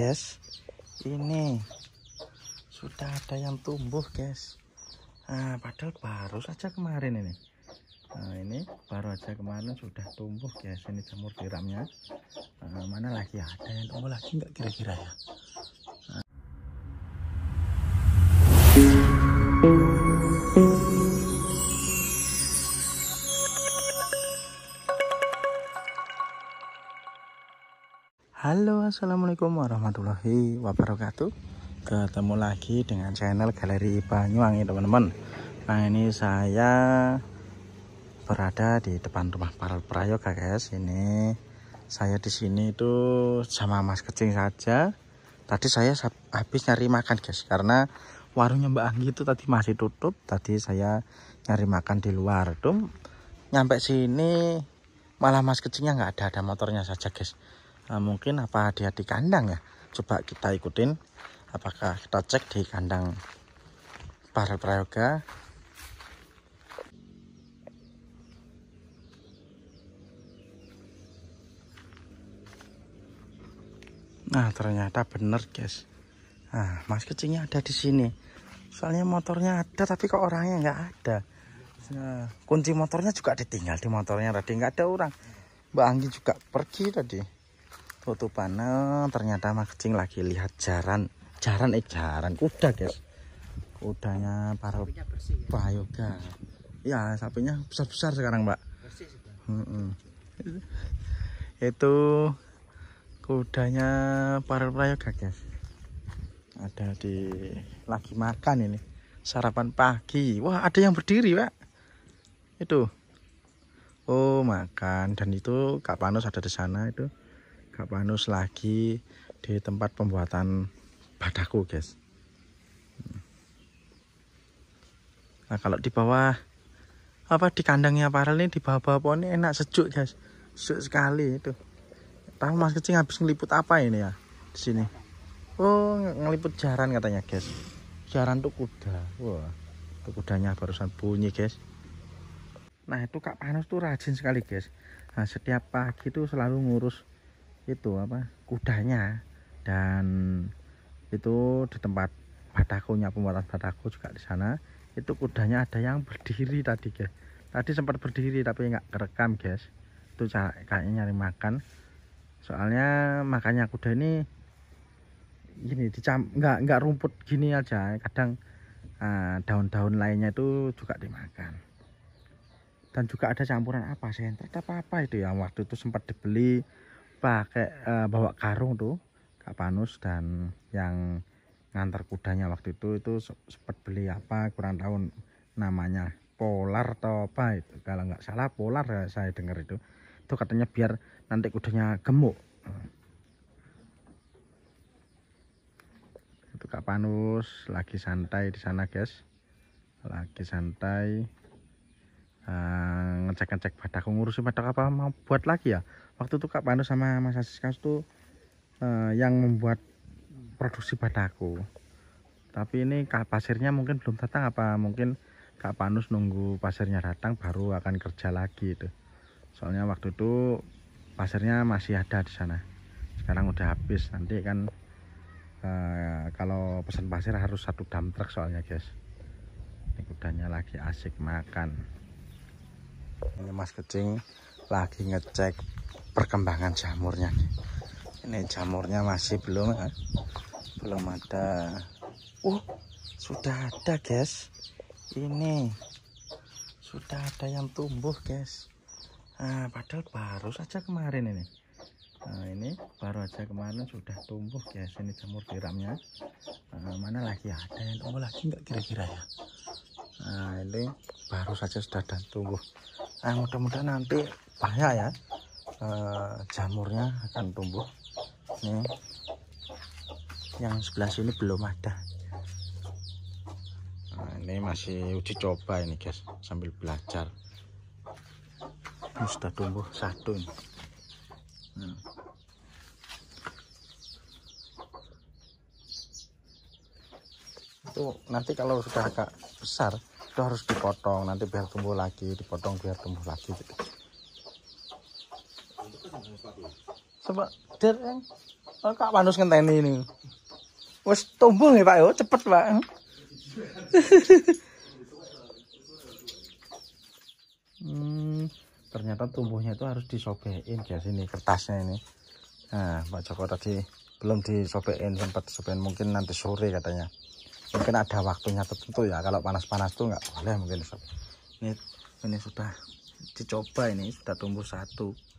guys ini sudah ada yang tumbuh guys nah, padahal baru saja kemarin ini nah ini baru aja kemarin sudah tumbuh guys ini jamur tiramnya nah, mana lagi ada yang tumbuh lagi nggak kira-kira ya nah. Halo assalamualaikum warahmatullahi wabarakatuh Ketemu lagi dengan channel Galeri Banyuwangi teman-teman Nah ini saya berada di depan rumah Paral Prayoga guys Ini saya di sini itu sama mas kecing saja Tadi saya habis nyari makan guys Karena warungnya Mbak Anggi itu tadi masih tutup Tadi saya nyari makan di luar tuh Nyampe sini malah mas kecingnya nggak ada ada motornya saja guys nah, mungkin apa dia di kandang ya coba kita ikutin apakah kita cek di kandang para prayoga nah ternyata bener guys nah mas kecilnya ada di sini soalnya motornya ada tapi kok orangnya nggak ada nah, kunci motornya juga ditinggal di motornya tadi nggak ada orang Mbak Anggi juga pergi tadi foto panel ternyata mancing lagi lihat jaran jaran eh jaran kuda guys kudanya para ya? ya sapinya besar-besar sekarang mbak hmm -hmm. itu kudanya para payoga guys ada di lagi makan ini sarapan pagi wah ada yang berdiri pak itu oh makan dan itu Kak Panos ada di sana itu Kak Panus lagi di tempat pembuatan badaku guys nah kalau di bawah apa di kandangnya paral ini di bawah-bawah pohon ini enak sejuk guys sejuk sekali itu tahu mas kecil habis ngeliput apa ini ya di sini oh ngeliput jaran katanya guys jaran tuh kuda wah tuh kudanya barusan bunyi guys nah itu kak Panus tuh rajin sekali guys nah setiap pagi tuh selalu ngurus itu apa kudanya dan itu di tempat batakonya pembuatan batako juga di sana itu kudanya ada yang berdiri tadi guys tadi sempat berdiri tapi nggak kerekam guys itu cara kayaknya nyari makan soalnya makanya kuda ini gini dicam nggak nggak rumput gini aja kadang ah, daun-daun uh, lainnya itu juga dimakan dan juga ada campuran apa sentret apa apa itu yang waktu itu sempat dibeli pakai uh, bawa karung tuh Kak Panus dan yang ngantar kudanya waktu itu itu sempat beli apa kurang tahun namanya polar atau apa itu kalau nggak salah polar ya saya dengar itu itu katanya biar nanti kudanya gemuk itu Kak Panus lagi santai di sana guys lagi santai eh, ngecek-ngecek badak ngurusin badak apa mau buat lagi ya waktu itu Kak Pandu sama Mas Asiska itu uh, eh, yang membuat produksi bataku tapi ini pasirnya mungkin belum datang apa mungkin Kak Panus nunggu pasirnya datang baru akan kerja lagi itu soalnya waktu itu pasirnya masih ada di sana sekarang udah habis nanti kan uh, kalau pesan pasir harus satu dam truk soalnya guys ini kudanya lagi asik makan ini mas kecing lagi ngecek perkembangan jamurnya ini jamurnya masih belum eh, belum ada uh sudah ada guys ini sudah ada yang tumbuh guys nah, padahal baru saja kemarin ini nah, ini baru saja kemarin sudah tumbuh guys ini jamur tiramnya nah, mana lagi ada yang tumbuh lagi nggak kira-kira ya nah ini baru saja sudah dan tumbuh nah, mudah-mudahan nanti banyak ya Eh, jamurnya akan tumbuh nih yang sebelah sini belum ada nah, ini masih uji coba ini guys sambil belajar ini sudah tumbuh satu ini. Nah. itu nanti kalau sudah agak besar itu harus dipotong nanti biar tumbuh lagi dipotong biar tumbuh lagi coba der eh, oh, kak panus ngenteni ini wes tumbuh ya pak yo ya. oh, cepet pak hmm, ternyata tumbuhnya itu harus disobekin guys ini kertasnya ini nah pak Joko tadi belum disobekin sempat disobekin mungkin nanti sore katanya mungkin ada waktunya tertentu ya kalau panas-panas tuh nggak boleh mungkin ini ini sudah dicoba ini sudah tumbuh satu